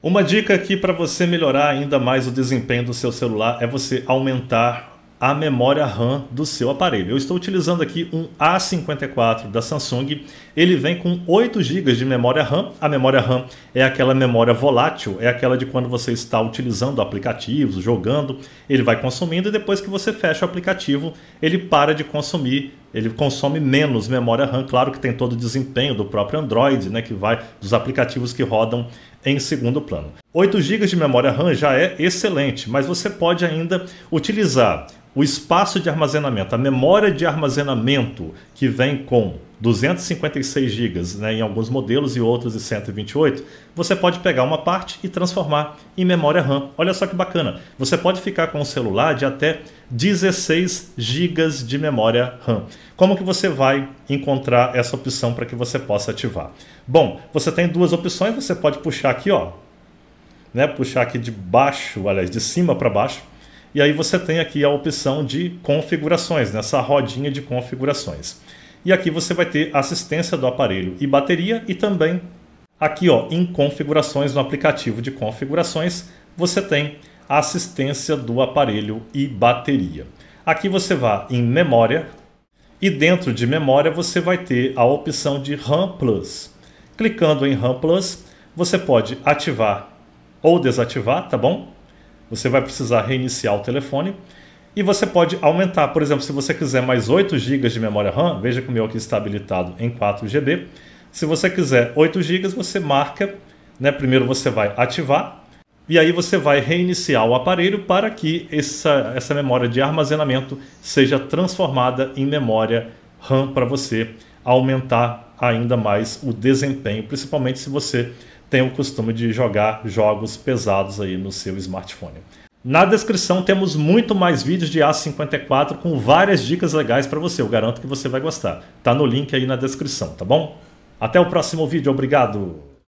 Uma dica aqui para você melhorar ainda mais o desempenho do seu celular é você aumentar a memória RAM do seu aparelho. Eu estou utilizando aqui um A54 da Samsung. Ele vem com 8 GB de memória RAM. A memória RAM é aquela memória volátil, é aquela de quando você está utilizando aplicativos, jogando, ele vai consumindo e depois que você fecha o aplicativo, ele para de consumir ele consome menos memória RAM. Claro que tem todo o desempenho do próprio Android, né, que vai dos aplicativos que rodam em segundo plano. 8 GB de memória RAM já é excelente, mas você pode ainda utilizar o espaço de armazenamento, a memória de armazenamento que vem com 256 GB né, em alguns modelos e outros de 128, você pode pegar uma parte e transformar em memória RAM. Olha só que bacana! Você pode ficar com um celular de até 16 GB de memória RAM. Como que você vai encontrar essa opção para que você possa ativar? Bom, você tem duas opções, você pode puxar aqui, ó, né, puxar aqui de baixo, aliás, de cima para baixo, e aí você tem aqui a opção de configurações, nessa né? rodinha de configurações. E aqui você vai ter assistência do aparelho e bateria e também aqui ó, em configurações, no aplicativo de configurações, você tem assistência do aparelho e bateria. Aqui você vai em memória e dentro de memória você vai ter a opção de RAM Plus. Clicando em RAM Plus, você pode ativar ou desativar, tá bom? Você vai precisar reiniciar o telefone e você pode aumentar. Por exemplo, se você quiser mais 8 GB de memória RAM, veja que o meu aqui está habilitado em 4 GB. Se você quiser 8 GB, você marca, né? primeiro você vai ativar e aí você vai reiniciar o aparelho para que essa, essa memória de armazenamento seja transformada em memória RAM para você aumentar ainda mais o desempenho, principalmente se você tem o costume de jogar jogos pesados aí no seu smartphone. Na descrição temos muito mais vídeos de A54 com várias dicas legais para você. Eu garanto que você vai gostar. Tá no link aí na descrição, tá bom? Até o próximo vídeo. Obrigado.